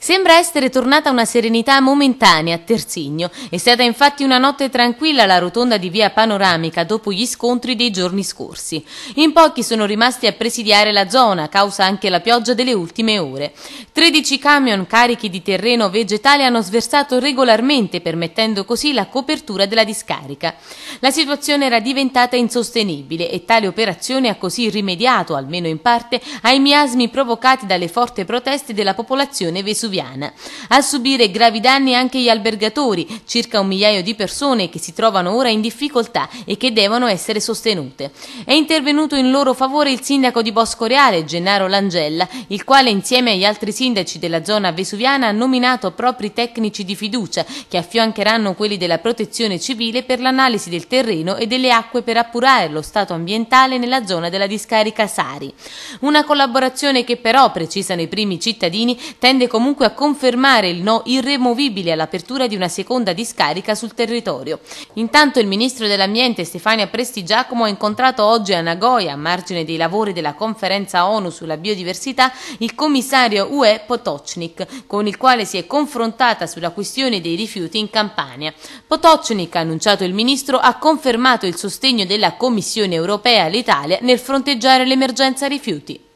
Sembra essere tornata una serenità momentanea a Terzigno. È stata infatti una notte tranquilla la rotonda di via Panoramica dopo gli scontri dei giorni scorsi. In pochi sono rimasti a presidiare la zona, causa anche la pioggia delle ultime ore. 13 camion carichi di terreno vegetale hanno sversato regolarmente, permettendo così la copertura della discarica. La situazione era diventata insostenibile e tale operazione ha così rimediato, almeno in parte, ai miasmi provocati dalle forti proteste della popolazione vesuviana. Vesuviana. A subire gravi danni anche gli albergatori, circa un migliaio di persone che si trovano ora in difficoltà e che devono essere sostenute. È intervenuto in loro favore il sindaco di Boscoreale, Gennaro Langella, il quale insieme agli altri sindaci della zona vesuviana ha nominato propri tecnici di fiducia che affiancheranno quelli della protezione civile per l'analisi del terreno e delle acque per appurare lo stato ambientale nella zona della discarica Sari. Una collaborazione che però, precisano i primi cittadini, tende comunque dunque a confermare il no irremovibile all'apertura di una seconda discarica sul territorio. Intanto il ministro dell'Ambiente Stefania Presti Giacomo ha incontrato oggi a Nagoya, a margine dei lavori della conferenza ONU sulla biodiversità, il commissario UE Potocnik, con il quale si è confrontata sulla questione dei rifiuti in Campania. Potocnik, ha annunciato il ministro, ha confermato il sostegno della Commissione europea all'Italia nel fronteggiare l'emergenza rifiuti.